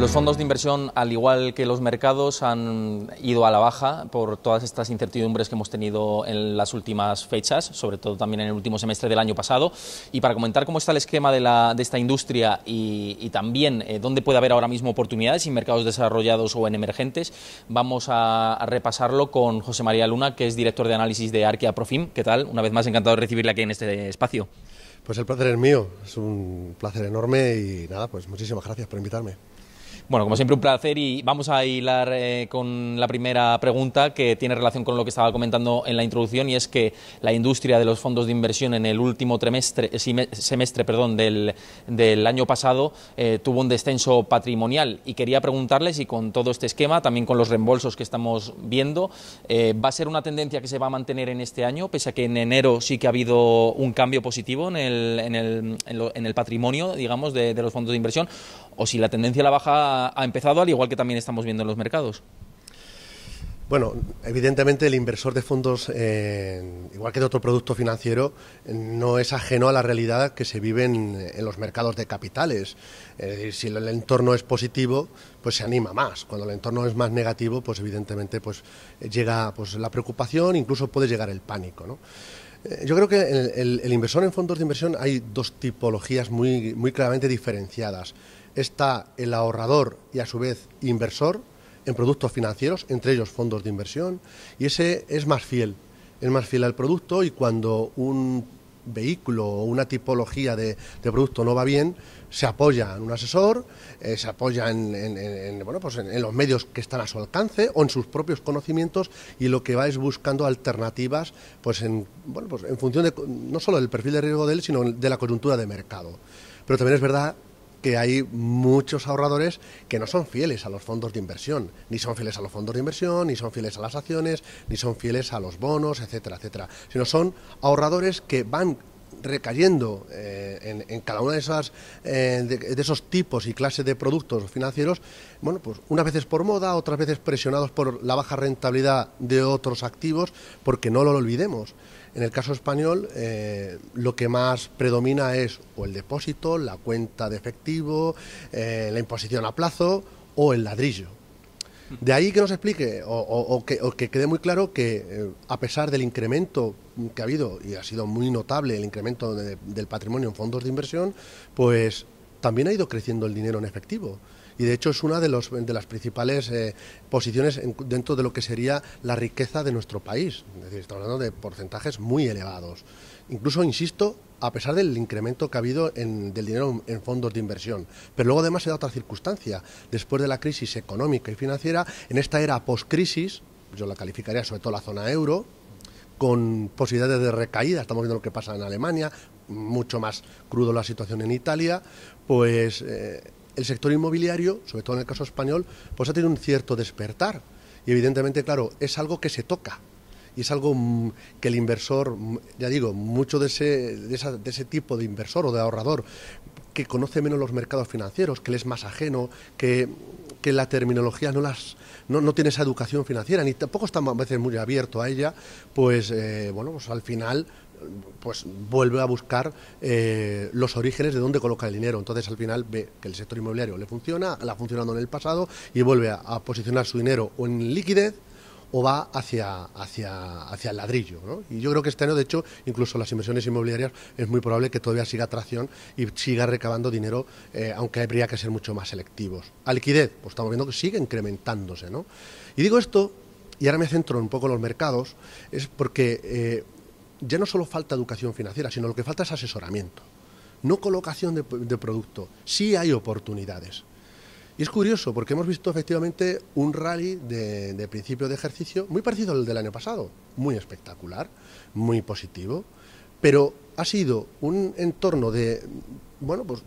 Los fondos de inversión, al igual que los mercados, han ido a la baja por todas estas incertidumbres que hemos tenido en las últimas fechas, sobre todo también en el último semestre del año pasado. Y para comentar cómo está el esquema de, esta industria y, también eh, dónde puede haber ahora mismo oportunidades en mercados desarrollados o en emergentes, vamos a, repasarlo con José María Luna, que es director de análisis de Arquia Profim. ¿Qué tal? Una vez más, encantado de recibirle aquí en este espacio. Pues el placer es mío, es un placer enorme y nada, pues muchísimas gracias por invitarme. Bueno, como siempre, un placer y vamos a hilar eh, con la primera pregunta que tiene relación con lo que estaba comentando en la introducción y es que la industria de los fondos de inversión en el último trimestre, eh, semestre perdón, del, año pasado eh, tuvo un descenso patrimonial y quería preguntarle si con todo este esquema, también con los reembolsos que estamos viendo, ¿va a ser una tendencia que se va a mantener en este año, pese a que en enero sí que ha habido un cambio positivo en el, en el, el patrimonio, digamos, de, los fondos de inversión, o si la tendencia la baja ha, empezado, al igual que también estamos viendo en los mercados. Bueno, evidentemente el inversor de fondos, eh, igual que de otro producto financiero, no es ajeno a la realidad que se vive en, los mercados de capitales. si el entorno es positivo, pues se anima más. Cuando el entorno es más negativo, pues evidentemente pues llega pues la preocupación, incluso puede llegar el pánico, eh, Yo creo que el, inversor en fondos de inversión hay dos tipologías muy, muy claramente diferenciadas está el ahorrador y a su vez inversor en productos financieros, entre ellos fondos de inversión, y ese es más fiel, es más fiel al producto y cuando un vehículo o una tipología de, producto no va bien, se apoya en un asesor, eh, se apoya en, bueno, pues en, los medios que están a su alcance o en sus propios conocimientos y lo que va es buscando alternativas pues en, bueno, pues en función de, no solo del perfil de riesgo de él, sino de la coyuntura de mercado. Pero también es verdad que hay muchos ahorradores que no son fieles a los fondos de inversión, ni son fieles a los fondos de inversión, ni son fieles a las acciones, ni son fieles a los bonos, etcétera, etcétera, sino son ahorradores que van recayendo eh, en, cada uno de, esas, eh, esos tipos y clases de productos financieros, bueno, pues unas veces por moda, otras veces presionados por la baja rentabilidad de otros activos, porque no lo olvidemos. En el caso español, eh, lo que más predomina es o el depósito, la cuenta de efectivo, eh, la imposición a plazo o el ladrillo. De ahí que nos explique o, que, quede muy claro que eh, a pesar del incremento que ha habido, y ha sido muy notable el incremento del patrimonio en fondos de inversión, pues también ha ido creciendo el dinero en efectivo y de hecho es una de, los, de las principales eh, posiciones dentro de lo que sería la riqueza de nuestro país. Es decir, estamos hablando de porcentajes muy elevados. Incluso, insisto, a pesar del incremento que ha habido en, del dinero en fondos de inversión. Pero luego además se da otra circunstancia. Después de la crisis económica y financiera, en esta era post-crisis, yo la calificaría sobre todo la zona euro, con posibilidades de recaída, estamos viendo lo que pasa en Alemania, mucho más crudo la situación en Italia, pues eh, el sector inmobiliario, sobre todo en el caso español, pues ha tenido un cierto despertar. Y evidentemente, claro, es algo que se toca. Y es algo mm, que el inversor, mm, ya digo, mucho de ese, de, ese tipo de inversor o de ahorrador, que conoce menos los mercados financieros, que le es más ajeno, que, la terminología no las no, tiene esa educación financiera, ni tampoco está a veces muy abierto a ella, pues eh, bueno, pues al final pues vuelve a buscar eh, los orígenes de dónde coloca el dinero. Entonces al final ve que el sector inmobiliario le funciona, la ha funcionado en el pasado y vuelve a, posicionar su dinero o en liquidez o va hacia, hacia, hacia el ladrillo. Y yo creo que este año, de hecho, incluso las inversiones inmobiliarias es muy probable que todavía siga atracción y siga recabando dinero, eh, aunque habría que ser mucho más selectivos. A liquidez, pues estamos viendo que sigue incrementándose. ¿no? Y digo esto, y ahora me centro un poco en los mercados, es porque... Eh, ya no solo falta educación financiera, sino lo que falta es asesoramiento. No colocación de, producto. Sí hay oportunidades. Y es curioso porque hemos visto efectivamente un rally de, de, principio de ejercicio muy parecido al del año pasado, muy espectacular, muy positivo, pero ha sido un entorno de, bueno, pues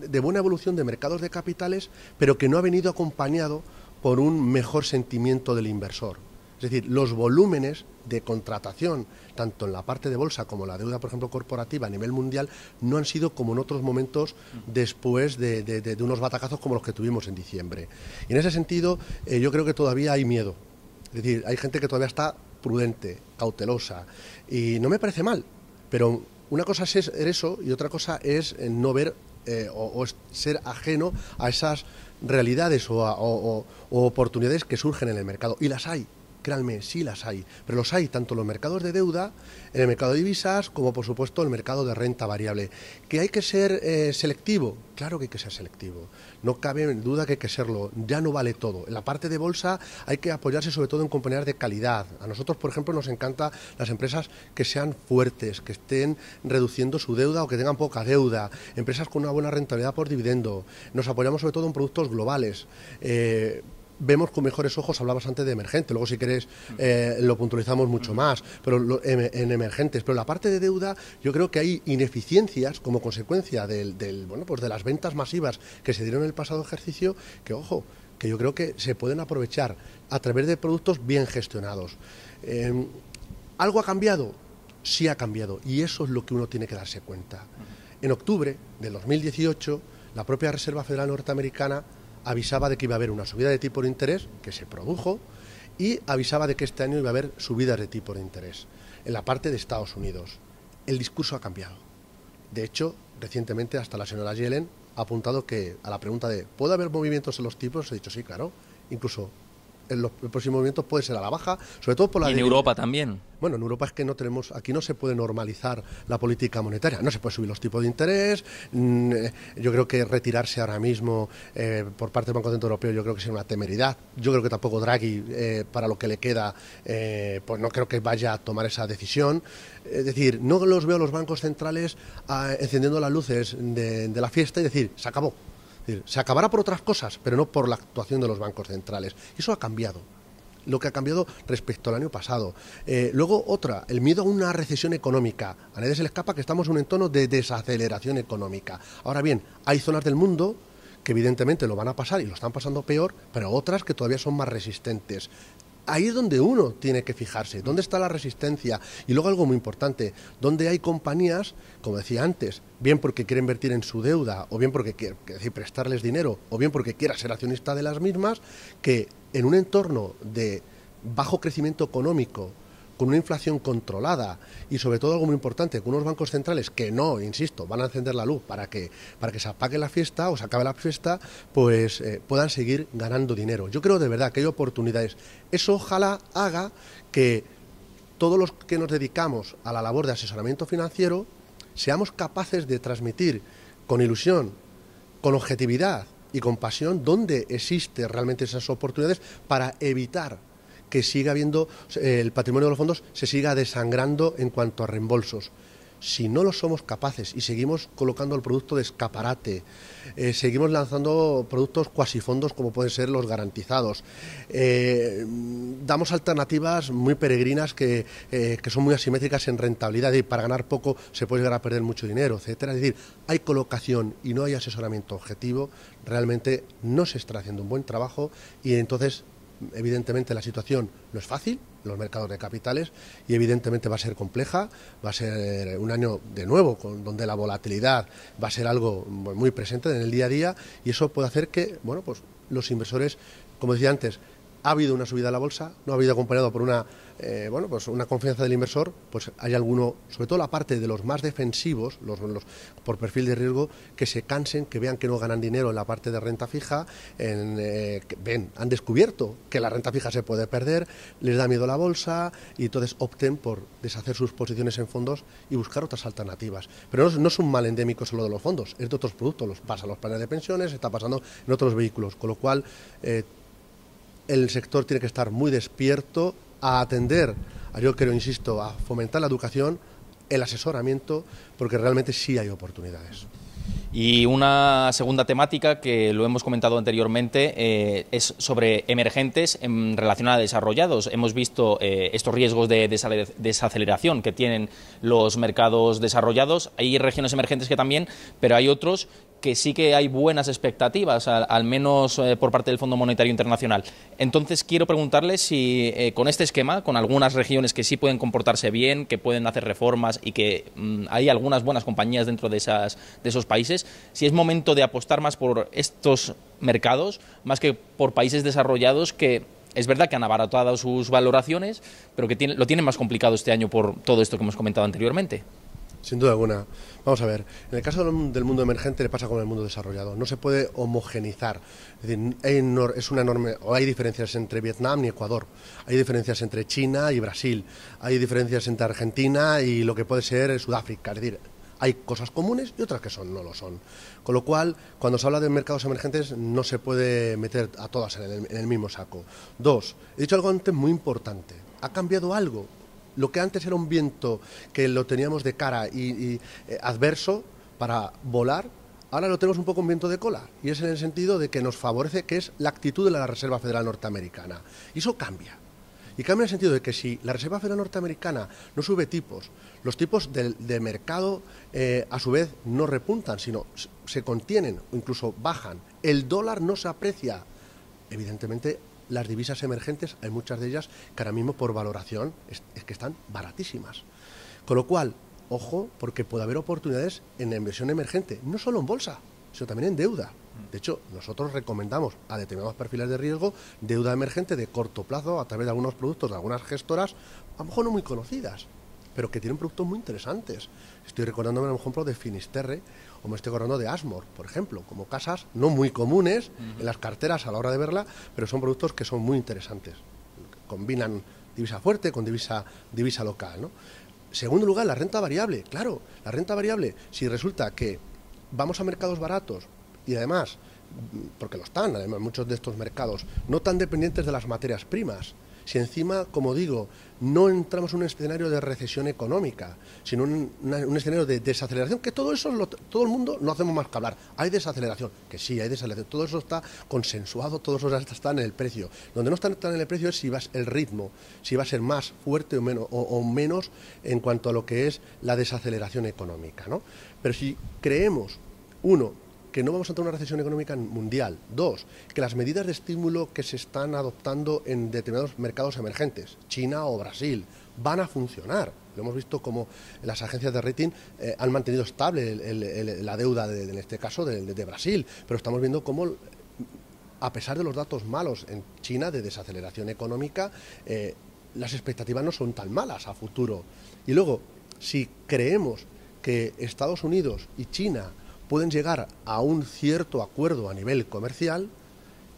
de buena evolución de mercados de capitales, pero que no ha venido acompañado por un mejor sentimiento del inversor, es decir, los volúmenes de contratación, tanto en la parte de bolsa como la deuda, por ejemplo, corporativa a nivel mundial, no han sido como en otros momentos después de, unos batacazos como los que tuvimos en diciembre. Y en ese sentido, eh, yo creo que todavía hay miedo. Es decir, hay gente que todavía está prudente, cautelosa. Y no me parece mal, pero una cosa es eso y otra cosa es eh, no ver eh, o, ser ajeno a esas realidades o oportunidades que surgen en el mercado. Y las hay créanme, sí las hay, pero los hay tanto en los mercados de deuda, en el mercado de divisas, como por supuesto el mercado de renta variable. ¿Que hay que ser eh, selectivo? Claro que hay que ser selectivo, no cabe duda que hay que serlo, ya no vale todo. En la parte de bolsa hay que apoyarse sobre todo en compañías de calidad. A nosotros, por ejemplo, nos encantan las empresas que sean fuertes, que estén reduciendo su deuda o que tengan poca deuda, empresas con una buena rentabilidad por dividendo. Nos apoyamos sobre todo en productos globales. Eh, vemos con mejores ojos, hablabas antes de emergente, luego si querés eh, lo puntualizamos mucho más, pero em, en, emergentes, pero la parte de deuda yo creo que hay ineficiencias como consecuencia del, pues de las ventas masivas que se dieron en el pasado ejercicio, que ojo, que yo creo que se pueden aprovechar a través de productos bien gestionados. Em, ¿Algo ha cambiado? Sí ha cambiado y eso es lo que uno tiene que darse cuenta. En octubre del 2018, la propia Reserva Federal Norteamericana avisaba de que iba a haber una subida de tipo de interés, que se produjo, y avisaba de que este año iba a haber subidas de tipo de interés en la parte de Estados Unidos. El discurso ha cambiado. De hecho, recientemente hasta la señora Yellen ha apuntado que a la pregunta de ¿puede haber movimientos en los tipos? He dicho sí, claro. Incluso en los próximos movimientos puede ser a la baja, sobre todo por la... Y en Europa también. Bueno, en Europa es que no tenemos, aquí no se puede normalizar la política monetaria, no se puede subir los tipos de interés, mm, eh, yo creo que retirarse ahora mismo eh, por parte del Banco Central Europeo yo creo que sería una temeridad, yo creo que tampoco Draghi, eh, para lo que le queda, pues no creo que vaya a tomar esa decisión, es decir, no los veo los bancos centrales ah, encendiendo las luces de la fiesta y decir, se acabó, se acabará por otras cosas, pero no por la actuación de los bancos centrales. Eso ha cambiado lo que ha cambiado respecto al año pasado. Eh, luego otra, el miedo a una recesión económica. A nadie se le escapa que estamos en un entorno de desaceleración económica. Ahora bien, hay zonas del mundo que evidentemente lo van a pasar y lo están pasando peor, pero otras que todavía son más resistentes ahí es donde uno tiene que fijarse, dónde está la resistencia. Y luego algo muy importante, donde hay compañías, como decía antes, bien porque quieren invertir en su deuda, o bien porque quiere prestarles dinero, o bien porque quiera ser accionista de las mismas, que en un entorno de bajo crecimiento económico, con una inflación controlada y sobre todo algo muy importante, con unos bancos centrales que no, insisto, van a encender la luz para que, para que se apague la fiesta o se acabe la fiesta, pues eh, puedan seguir ganando dinero. Yo creo de verdad que hay oportunidades. Eso ojalá haga que todos los que nos dedicamos a la labor de asesoramiento financiero seamos capaces de transmitir con ilusión, con objetividad y con pasión dónde existen realmente esas oportunidades para evitar que siga habiendo, el patrimonio de los fondos se siga desangrando en cuanto a reembolsos. Si no lo somos capaces y seguimos colocando el producto de escaparate, eh, seguimos lanzando productos cuasifondos como pueden ser los garantizados, eh, damos alternativas muy peregrinas eh, que, son muy asimétricas en rentabilidad y para ganar poco se puede llegar a perder mucho dinero, etcétera. Es decir, hay colocación y no hay asesoramiento objetivo, realmente no se está haciendo un buen trabajo y entonces Evidentemente la situación no es fácil, los mercados de capitales, y evidentemente va a ser compleja, va a ser un año de nuevo, con, donde la volatilidad va a ser algo muy presente en el día a día, y eso puede hacer que, bueno, pues los inversores, como decía antes, ha habido una subida a la bolsa, no ha habido acompañado por una, eh, bueno, pues una confianza del inversor, pues hay alguno, sobre todo la parte de los más defensivos, los, por perfil de riesgo, que se cansen, que vean que no ganan dinero en la parte de renta fija, eh, ven, han descubierto que la renta fija se puede perder, les da miedo la bolsa y entonces opten por deshacer sus posiciones en fondos y buscar otras alternativas. Pero no, es un mal endémico solo de los fondos, es de otros productos, los pasa a los planes de pensiones, está pasando en otros vehículos, con lo cual... Eh, el sector tiene que estar muy despierto a atender, yo creo, insisto, a fomentar la educación, el asesoramiento, porque realmente sí hay oportunidades. Y una segunda temática que lo hemos comentado anteriormente eh, es sobre emergentes en relación a desarrollados. Hemos visto eh, estos riesgos de desaceleración que tienen los mercados desarrollados. Hay regiones emergentes que también, pero hay otros que sí que hay buenas expectativas, al, menos eh, por parte del Fondo Monetario Internacional. Entonces quiero preguntarle si eh, con este esquema, con algunas regiones que sí pueden comportarse bien, que pueden hacer reformas y que mm, hay algunas buenas compañías dentro de, esas, de esos países, si es momento de apostar más por estos mercados, más que por países desarrollados que es verdad que han abaratado sus valoraciones, pero que lo tienen más complicado este año por todo esto que hemos comentado anteriormente. Sin duda alguna. Vamos a ver, en el caso del mundo emergente le pasa con el mundo desarrollado, no se puede homogenizar. Es decir, hay, una enorme, hay diferencias entre Vietnam y Ecuador, hay diferencias entre China y Brasil, hay diferencias entre Argentina y lo que puede ser Sudáfrica. Es decir, hay cosas comunes y otras que son no lo son. Con lo cual, cuando se habla de mercados emergentes, no se puede meter a todas en el, en el mismo saco. Dos, he dicho algo antes muy importante. ¿Ha cambiado algo? lo que antes era un viento que lo teníamos de cara y, eh, adverso para volar, ahora lo tenemos un poco un viento de cola. Y es en el sentido de que nos favorece, que es la actitud de la Reserva Federal Norteamericana. Y eso cambia. Y cambia en el sentido de que si la Reserva Federal Norteamericana no sube tipos, los tipos de, mercado eh, a su vez no repuntan, sino se contienen o incluso bajan. El dólar no se aprecia. Evidentemente las divisas emergentes, hay muchas de ellas que ahora mismo por valoración es, que están baratísimas. Con lo cual, ojo, porque puede haber oportunidades en la inversión emergente, no solo en bolsa, sino también en deuda. De hecho, nosotros recomendamos a determinados perfiles de riesgo deuda emergente de corto plazo a través de algunos productos de algunas gestoras, a lo mejor no muy conocidas, pero que tienen productos muy interesantes. Estoy recordándome, por ejemplo, de Finisterre o me estoy acordando de Asmor, por ejemplo, como casas no muy comunes en las carteras a la hora de verla, pero son productos que son muy interesantes. Combinan divisa fuerte con divisa, divisa local. Segundo lugar, la renta variable. Claro, la renta variable, si resulta que vamos a mercados baratos y además, porque lo están, además muchos de estos mercados, no tan dependientes de las materias primas, si encima, como digo, no entramos en un escenario de recesión económica, sino en un escenario de desaceleración, que todo eso, todo el mundo no hacemos más que hablar. Hay desaceleración, que sí, hay desaceleración. Todo eso está consensuado, todo eso está en el precio. Donde no está en el precio es si va el ritmo, si va a ser más fuerte o menos, menos en cuanto a lo que es la desaceleración económica. Pero si creemos, uno, que no vamos a tener una recesión económica mundial. Dos, que las medidas de estímulo que se están adoptando en determinados mercados emergentes, China o Brasil, van a funcionar. Lo hemos visto como las agencias de rating eh, han mantenido estable la deuda, en este caso, de, Brasil, pero estamos viendo cómo a pesar de los datos malos en China de desaceleración económica, eh, las expectativas no son tan malas a futuro. Y luego, si creemos que Estados Unidos y China pueden llegar a un cierto acuerdo a nivel comercial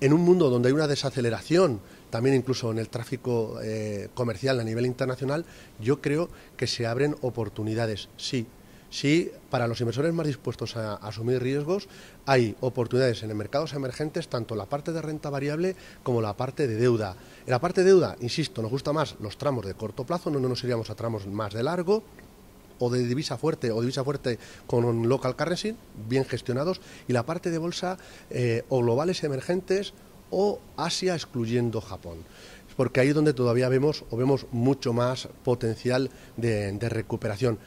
en un mundo donde hay una desaceleración, también incluso en el tráfico eh, comercial a nivel internacional, yo creo que se abren oportunidades, sí. Sí, para los inversores más dispuestos a, asumir riesgos, hay oportunidades en mercados emergentes, tanto la parte de renta variable como la parte de deuda. En la parte de deuda, insisto, nos gusta más los tramos de corto plazo, no nos iríamos a tramos más de largo, o de divisa fuerte o divisa fuerte con local currency bien gestionados y la parte de bolsa eh, o globales emergentes o Asia excluyendo Japón. porque ahí es donde todavía vemos o vemos mucho más potencial de, recuperación.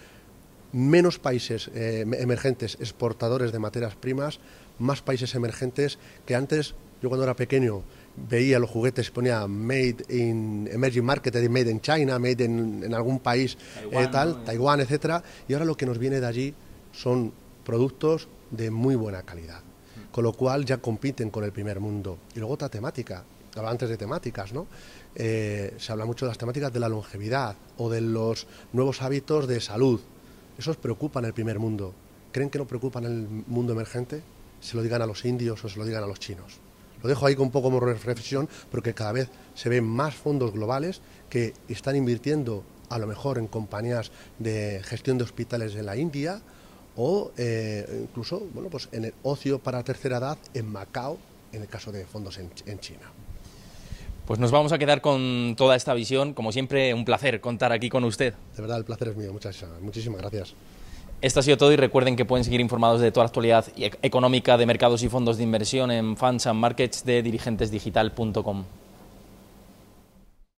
Menos países eh, emergentes exportadores de materias primas, más países emergentes que antes, yo cuando era pequeño, veía los juguetes, ponía Made in Emerging Market, Made in China, Made in, en algún país, eh, Taiwán, eh, tal, etcétera. Y ahora lo que nos viene de allí son productos de muy buena calidad, mm. con lo cual ya compiten con el primer mundo. Y luego otra temática, hablaba antes de temáticas, ¿no? Eh, se habla mucho de las temáticas de la longevidad o de los nuevos hábitos de salud. Esos preocupan el primer mundo. ¿Creen que no preocupan el mundo emergente? Se lo digan a los indios o se lo digan a los chinos. Lo dejo ahí con un poco de reflexión, porque cada vez se ven más fondos globales que están invirtiendo a lo mejor en compañías de gestión de hospitales en la India o eh, incluso bueno, pues en el ocio para tercera edad en Macao, en el caso de fondos en, en China. Pues nos vamos a quedar con toda esta visión. Como siempre, un placer contar aquí con usted. De verdad, el placer es mío. Muchas, muchísimas gracias. Esto ha sido todo y recuerden que pueden seguir informados de toda la actualidad e- económica de mercados y fondos de inversión en fans and Markets de dirigentesdigital.com.